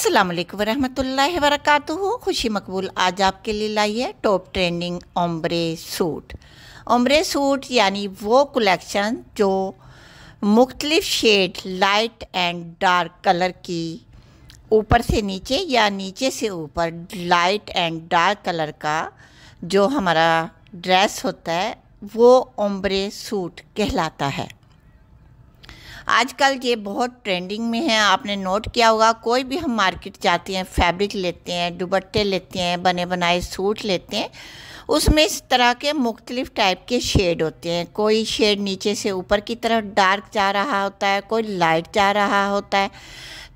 असलम वरहमल वरक खुशी मकबूल आज आपके लिए लाई है top trending ombre suit ombre suit यानी वो कलेक्शन जो मुख्तलिफ shade light and dark colour की ऊपर से नीचे या नीचे से ऊपर लाइट एंड डार्क कलर का जो हमारा ड्रेस होता है वो ओमरे सूट कहलाता है आजकल ये बहुत ट्रेंडिंग में है आपने नोट किया होगा कोई भी हम मार्केट जाते हैं फैब्रिक लेते हैं दुबट्टे लेते हैं बने बनाए सूट लेते हैं उसमें इस तरह के मुख्तलिफ़ टाइप के शेड होते हैं कोई शेड नीचे से ऊपर की तरफ डार्क जा रहा होता है कोई लाइट जा रहा होता है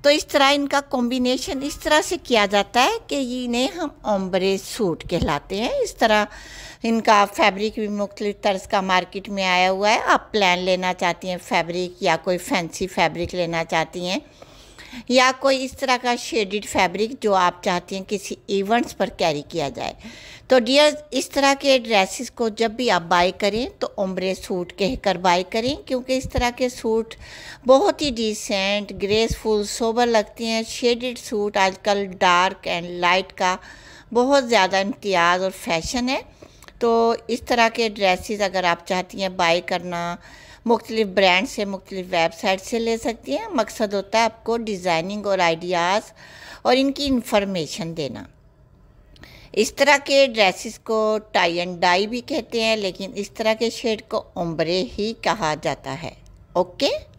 तो इस तरह इनका कॉम्बिनेशन इस तरह से किया जाता है कि इन्हें हम ओम्बरे सूट कहलाते हैं इस तरह इनका फैब्रिक भी मुख्तलिफ तर्ज का मार्केट में आया हुआ है आप प्लान लेना चाहती हैं फैब्रिक या कोई फैंसी फैब्रिक लेना चाहती हैं या कोई इस तरह का शेडिड फैब्रिक जो आप चाहती हैं किसी इवेंट्स पर कैरी किया जाए तो डियर इस तरह के ड्रेसेस को जब भी आप बाय करें तो उम्र सूट कहकर बाय करें क्योंकि इस तरह के सूट बहुत ही डिसेंट ग्रेसफुल सोबर लगते हैं शेडिड सूट आजकल डार्क एंड लाइट का बहुत ज़्यादा इम्तियाज़ और फैशन है तो इस तरह के ड्रेसेस अगर आप चाहती हैं बाय करना मुख्तलिफ़ ब्रांड से मुख्तलिफ़ वेबसाइट से ले सकती हैं मकसद होता है आपको डिज़ाइनिंग और आइडियाज़ और इनकी इंफॉर्मेशन देना इस तरह के ड्रेसिस को टाई एंड डाई भी कहते हैं लेकिन इस तरह के शेड को ओम्बरे ही कहा जाता है ओके